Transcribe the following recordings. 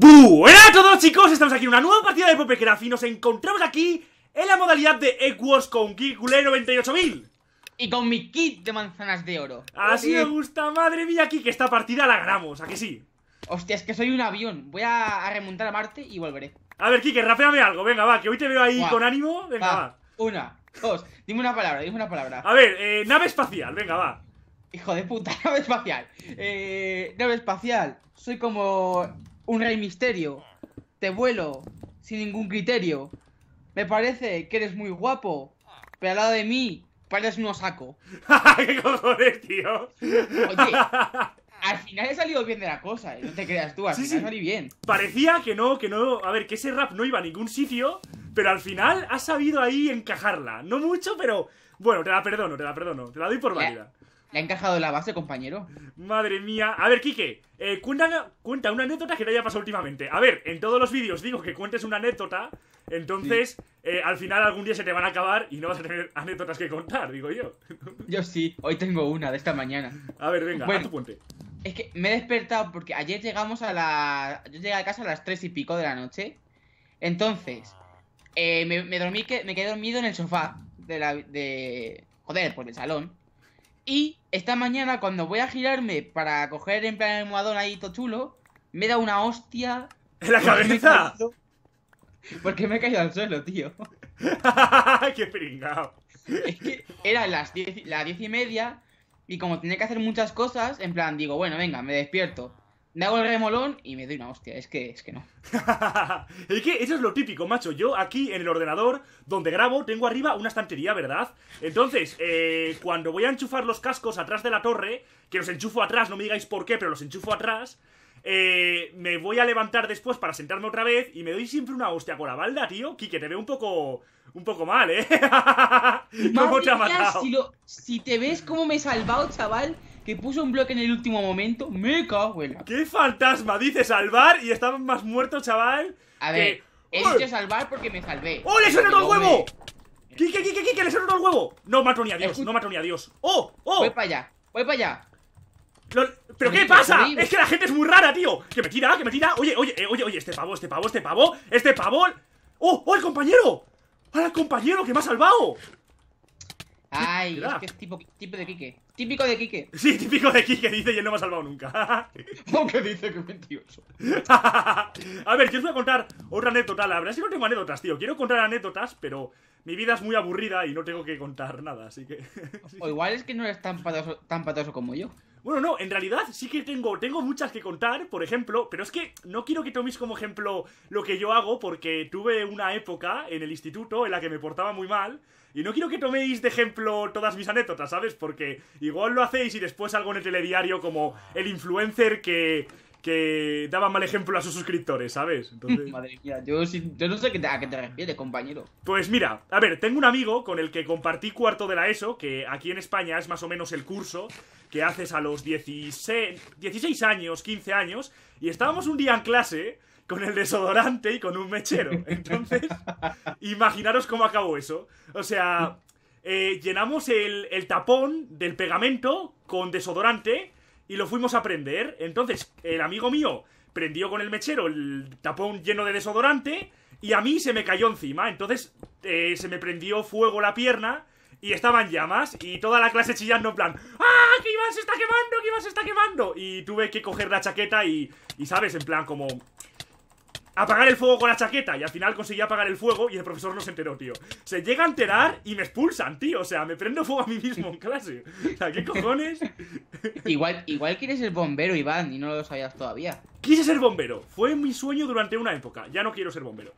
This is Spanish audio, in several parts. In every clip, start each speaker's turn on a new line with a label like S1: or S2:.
S1: hola a todos chicos, estamos aquí en una nueva partida de Popecraft y nos encontramos aquí en la modalidad de Wars con Kikule 98000 Y con mi kit de manzanas de oro Así me gusta, madre mía, aquí que esta partida la ganamos, ¿a que sí? Hostia, es que soy un avión,
S2: voy a, remontar a Marte y volveré
S1: A ver, Kike, rapeame algo, venga, va, que hoy te veo ahí con ánimo, venga, va. Una, dos, dime una palabra, dime una palabra A ver, eh, nave espacial, venga, va
S2: Hijo de puta, nave espacial Eh, nave espacial, soy como un rey misterio. Te vuelo, sin ningún criterio. Me parece que eres muy guapo, pero al lado de mí pareces un saco. ¿Qué cojones,
S1: tío? Oye, al final he salido bien de la cosa, ¿eh? no te creas tú, al final bien. Parecía que no, que no. A ver, que ese rap no iba a ningún sitio, pero al final has sabido ahí encajarla. No mucho, pero bueno, te la perdono, te la perdono, te la doy por válida. Le
S2: ha encajado la base, compañero.
S1: Madre mía. A ver, Quique, eh, cuenta, cuenta, una anécdota que te haya pasado últimamente. A ver, en todos los vídeos digo que cuentes una anécdota, entonces eh, al final algún día se te van a acabar y no vas a tener anécdotas que contar, digo yo.
S2: Yo sí, hoy tengo una de esta mañana. A ver,
S1: venga, bueno, a tu puente.
S2: Es que me he despertado porque ayer llegamos a la... Yo llegué a casa a las tres y pico de la noche. Entonces, eh, me, me, dormí, que, me quedé dormido en el sofá de la... De... Joder, por el salón. Y esta mañana, cuando voy a girarme para coger en plan el almohadón ahí todo chulo, me da una hostia.
S1: ¿En la cabeza?
S2: Porque me, he caído al suelo, tío. ¡Qué pringao! Es que eran las las diez y media y como tenía que hacer muchas cosas, en plan digo, bueno, venga, me despierto me hago el remolón y me doy una hostia.
S1: Es que, es que no. es que eso es lo típico, macho. Yo aquí en el ordenador donde grabo tengo arriba una estantería, ¿verdad? Entonces, eh, cuando voy a enchufar los cascos atrás de la torre, que los enchufo atrás, no me digáis por qué, pero los enchufo atrás. Eh, me voy a levantar después para sentarme otra vez y me doy siempre una hostia con la balda, tío. Kike, te veo un poco. Un poco mal, ¿eh? te Si,
S2: si te ves cómo me he salvado,
S1: chaval que puso un bloque en el último momento. Me cago en ¡Qué fantasma! Dice salvar y estamos más muertos, chaval. A ver, he dicho
S2: salvar porque me salvé. ¡Oh, le todo el huevo!
S1: ¿Qué, qué, qué, qué, qué? le sonó el huevo! No mato ni a Dios, no mato ni a Dios. ¡Oh, oh! Voy para allá, voy para allá. ¿Pero qué pasa? Es que la gente es muy rara, tío. Que me tira, que me tira. Oye, oye, eh, oye, oye, este pavo, este pavo, este pavo, este pavo. ¡Oh, oh, el compañero! ¡Ahora el compañero que me ha salvado! Ay, es que es tipo, tipo de Quique. Típico de Quique. Sí, típico de Quique, dice, y él no me ha salvado nunca. qué dice que es mentiroso. a ver, yo os voy a contar otra anécdota. La verdad es que no tengo anécdotas, tío. Quiero contar anécdotas, pero mi vida es muy aburrida y no tengo que contar nada, así que... O igual es que no eres tan patoso como yo. Bueno, no, en realidad sí que tengo, tengo muchas que contar, por ejemplo, pero es que no quiero que toméis como ejemplo lo que yo hago porque tuve una época en el instituto en la que me portaba muy mal y no quiero que toméis de ejemplo todas mis anécdotas, ¿sabes? Porque igual lo hacéis y después algo en el telediario como el influencer que, que daba mal ejemplo a sus suscriptores, ¿sabes? Entonces... Madre mía, yo, no sé a qué te refieres, compañero. Pues mira, a ver, tengo un amigo con el que compartí cuarto de la ESO, que aquí en España es más o menos el curso que haces a los 16, años, 15 años, y estábamos un día en clase con el desodorante y con un mechero. Entonces, imaginaros cómo acabó eso. O sea, eh, llenamos el, el tapón del pegamento con desodorante y lo fuimos a prender. Entonces, el amigo mío prendió con el mechero el tapón lleno de desodorante y a mí se me cayó encima. Entonces, eh, se me prendió fuego la pierna y estaban llamas y toda la clase chillando en plan ¡Ah! ¡Que Iván se está quemando! ¡Que Iván se está quemando! Y tuve que coger la chaqueta y, y ¿sabes? En plan como apagar el fuego con la chaqueta. Y al final conseguí apagar el fuego y el profesor no se enteró, tío. Se llega a enterar y me expulsan, tío. O sea, me prendo fuego a mí mismo en clase. O sea, ¿qué cojones? Igual, igual quieres ser bombero, Iván, y no lo sabías todavía. Quise ser bombero. Fue mi sueño durante una época. Ya no quiero ser bombero.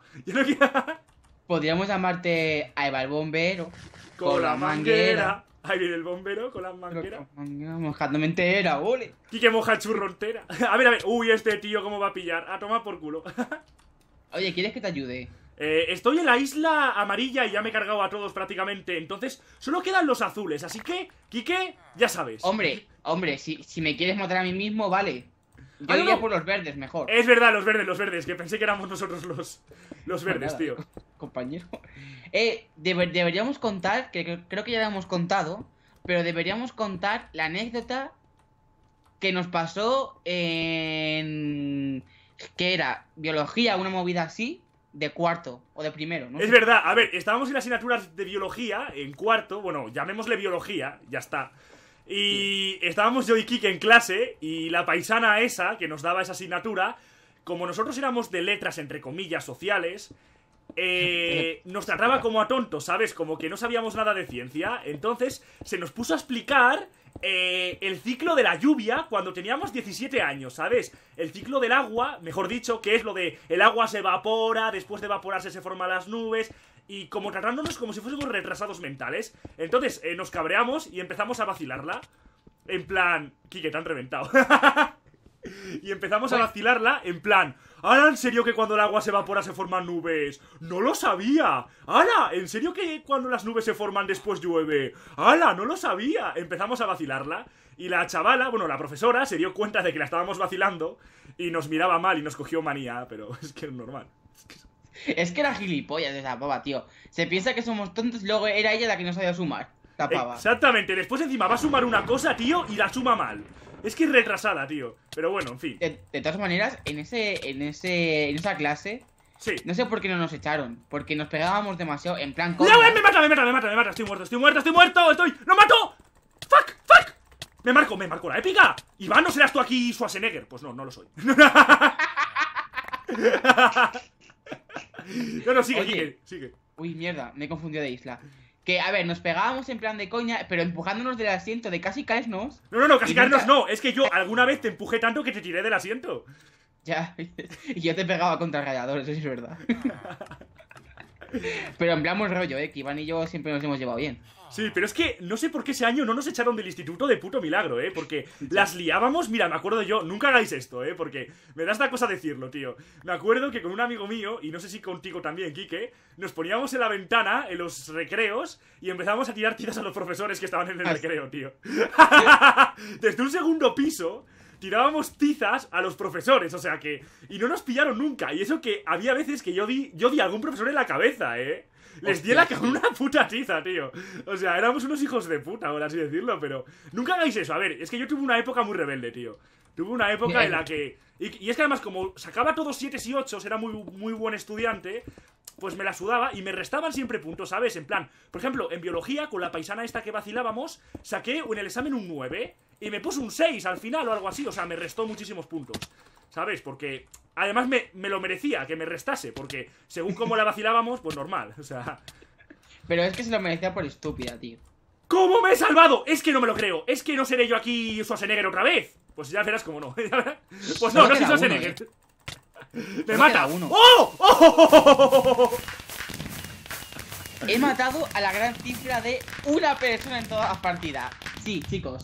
S2: Podríamos llamarte a el bombero. Con, la manguera.
S1: Ahí viene el bombero con las mangueras. Mojándome entera, ole. Quique moja churrontera A ver, a ver. Uy, este tío, ¿cómo va a pillar? A tomar por culo. Oye, ¿quieres que te ayude? Eh, estoy en la isla amarilla y ya me he cargado a todos prácticamente. Entonces, solo quedan los azules. Así que, Quique, ya sabes. Hombre, hombre, si, si me quieres matar a mí mismo, vale. Yo ah, por los verdes, mejor. Es verdad, los verdes, los verdes, que pensé que éramos nosotros los, los pues verdes, tío. Compañero.
S2: Eh, deberíamos contar, que creo que ya lo hemos contado, pero deberíamos contar la anécdota que nos pasó en... que era biología, una movida así, de cuarto o de primero, ¿no? Es
S1: verdad, a ver, estábamos en asignaturas de biología, en cuarto, bueno, llamémosle biología, ya está. Y estábamos yo y Kike en clase y la paisana esa que nos daba esa asignatura, como nosotros éramos de letras, entre comillas, sociales, eh, nos trataba como a tontos, ¿sabes? Como que no sabíamos nada de ciencia. Entonces se nos puso a explicar eh, el ciclo de la lluvia cuando teníamos 17 años, ¿sabes? El ciclo del agua, mejor dicho, que es lo de el agua se evapora, después de evaporarse se forman las nubes. Y como tratándonos como si fuésemos retrasados mentales. Entonces eh, nos cabreamos y empezamos a vacilarla. En plan, Kike, han reventado. Y empezamos a vacilarla en plan, ala, en serio que cuando el agua se evapora se forman nubes! ¡No lo sabía! ¡Hala! ¿En serio que cuando las nubes se forman después llueve? ¡Hala! ¡No lo sabía! Empezamos a vacilarla y la chavala, bueno, la profesora, se dio cuenta de que la estábamos vacilando y nos miraba mal y nos cogió manía, pero es que es normal. Es que... era gilipollas esa
S2: boba, tío. Se piensa que
S1: somos tontos, luego era ella la que nos había sumar. Exactamente, después encima va a sumar una cosa, tío, y la suma mal. Es que es retrasada, tío. Pero bueno, en fin. De, todas maneras, en ese, en
S2: ese, en esa clase, Sí. No sé por qué no nos echaron. Porque nos pegábamos demasiado en plan. No,
S1: me mata, me mata, me mata, me mata. Estoy muerto, estoy muerto, estoy muerto, estoy. ¡No mato! ¡Fuck! ¡Fuck! Me marco, me marco la épica. Iván, ¿no serás tú aquí Schwarzenegger? Pues no, no lo soy. no, no, sigue, sigue, sigue. Uy, mierda, me he confundido de isla
S2: que, a ver, nos pegábamos en plan de coña, pero empujándonos del asiento, de casi caernos.
S1: No, no, no, casi caernos no, es que yo alguna vez te empujé tanto que te tiré del asiento. Ya,
S2: y yo te pegaba contra gallador, eso es verdad. Pero ampliamos rollo, ¿eh?
S1: Que Iván y yo siempre nos hemos llevado bien. Sí, pero es que no sé por qué ese año no nos echaron del instituto de puto milagro, ¿eh? Porque las liábamos, mira, me acuerdo yo, nunca hagáis esto, ¿eh? Porque me da esta cosa decirlo, tío. Me acuerdo que con un amigo mío, y no sé si contigo también, Quique, nos poníamos en la ventana, en los recreos, y empezábamos a tirar tiras a los profesores que estaban en el ah, recreo, tío. Desde un segundo piso tirábamos tizas a los profesores, o sea que... Y no nos pillaron nunca, y eso que había veces que yo di, yo di a algún profesor en la cabeza, ¿eh? Les di la, una puta tiza, tío. O sea, éramos unos hijos de puta, por así decirlo, pero... Nunca hagáis eso. A ver, es que yo tuve una época muy rebelde, tío. Tuve una época en la que. Y, es que además, como sacaba todos 7 y 8, era muy, muy buen estudiante, pues me la sudaba y me restaban siempre puntos, ¿sabes? En plan, por ejemplo, en biología, con la paisana esta que vacilábamos, saqué en el examen un 9 y me puso un 6 al final o algo así, o sea, me restó muchísimos puntos, ¿sabes? Porque además me, lo merecía que me restase, porque según cómo la vacilábamos, pues normal, o sea. Pero es que se lo merecía por estúpida, tío. ¿Cómo me he salvado? Es que no me lo creo. Es que no seré yo aquí Schwarzenegger otra vez. Pues ya verás cómo no. pues no, no soy Schwarzenegger. Eh. ¡Me mata! Uno. ¡Oh! ¡Oh!
S2: He matado a la gran cifra de una persona en todas las partidas. Sí, chicos,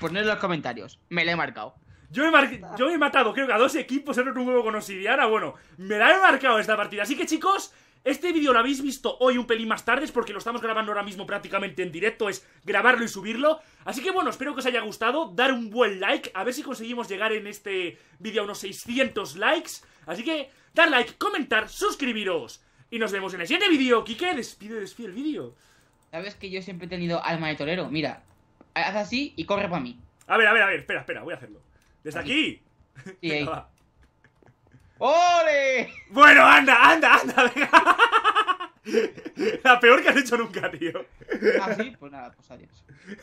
S1: Poned en los comentarios. Me la he marcado. Yo he, Yo he matado, creo que a dos equipos en un juego con Bueno, me la he marcado esta partida. Así que, chicos, este vídeo lo habéis visto hoy un pelín más tarde, es porque lo estamos grabando ahora mismo prácticamente en directo, es grabarlo y subirlo. Así que bueno, espero que os haya gustado, dar un buen like, a ver si conseguimos llegar en este vídeo a unos 600 likes. Así que, dar like, comentar, suscribiros. Y nos vemos en el siguiente vídeo. Kike, despide, despide el vídeo. Sabes que yo siempre he tenido alma de torero. Mira, haz así y corre para mí. A ver, a ver, a ver, espera, espera, voy a hacerlo. Desde aquí. ¡Ole! Bueno, anda, anda, anda, venga. La peor que has hecho nunca, tío. Ah, sí,
S2: pues nada, pues adiós.